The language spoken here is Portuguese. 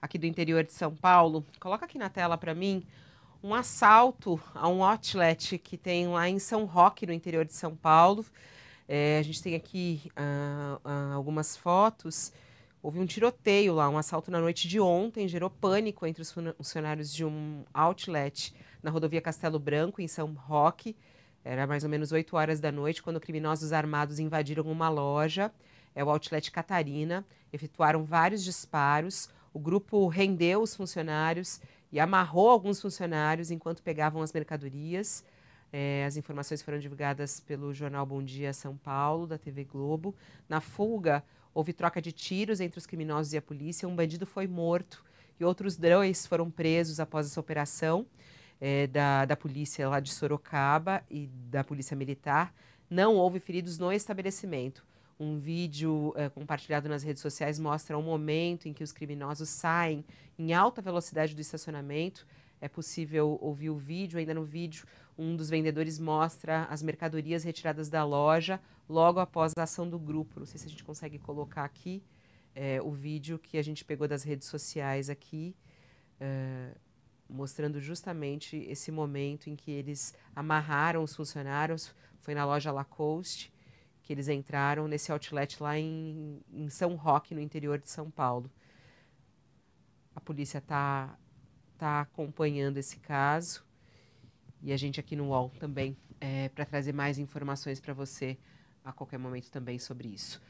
aqui do interior de São Paulo. Coloca aqui na tela para mim um assalto a um outlet que tem lá em São Roque, no interior de São Paulo. É, a gente tem aqui ah, ah, algumas fotos. Houve um tiroteio lá, um assalto na noite de ontem, gerou pânico entre os funcionários de um outlet na rodovia Castelo Branco, em São Roque. Era mais ou menos 8 horas da noite, quando criminosos armados invadiram uma loja, é o Outlet Catarina, efetuaram vários disparos. O grupo rendeu os funcionários e amarrou alguns funcionários enquanto pegavam as mercadorias. É, as informações foram divulgadas pelo jornal Bom Dia São Paulo, da TV Globo. Na fuga, houve troca de tiros entre os criminosos e a polícia. Um bandido foi morto e outros dois foram presos após essa operação é, da, da polícia lá de Sorocaba e da polícia militar. Não houve feridos no estabelecimento. Um vídeo é, compartilhado nas redes sociais mostra o um momento em que os criminosos saem em alta velocidade do estacionamento. É possível ouvir o vídeo. Ainda no vídeo, um dos vendedores mostra as mercadorias retiradas da loja logo após a ação do grupo. Não sei se a gente consegue colocar aqui é, o vídeo que a gente pegou das redes sociais aqui. É, mostrando justamente esse momento em que eles amarraram os funcionários. Foi na loja Lacoste que eles entraram nesse outlet lá em, em São Roque, no interior de São Paulo. A polícia está tá acompanhando esse caso e a gente aqui no UOL também é, para trazer mais informações para você a qualquer momento também sobre isso.